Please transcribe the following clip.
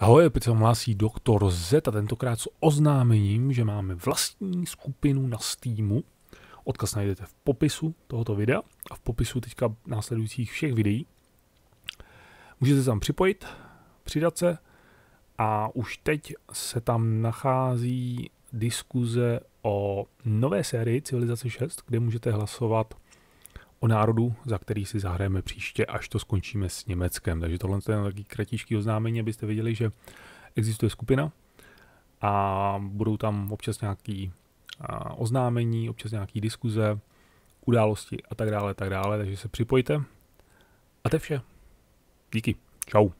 Ahoj, opět se hlásí doktor Z a tentokrát s oznámením, že máme vlastní skupinu na Steamu. Odkaz najdete v popisu tohoto videa a v popisu teďka následujících všech videí. Můžete se tam připojit, přidat se a už teď se tam nachází diskuze o nové sérii Civilizace 6, kde můžete hlasovat o národu, za který si zahrajeme příště, až to skončíme s Německem. Takže tohle je takový kratičký oznámení, abyste věděli, že existuje skupina a budou tam občas nějaký oznámení, občas nějaký diskuze, události a tak dále, tak dále, takže se připojte. A to je vše. Díky. Čau.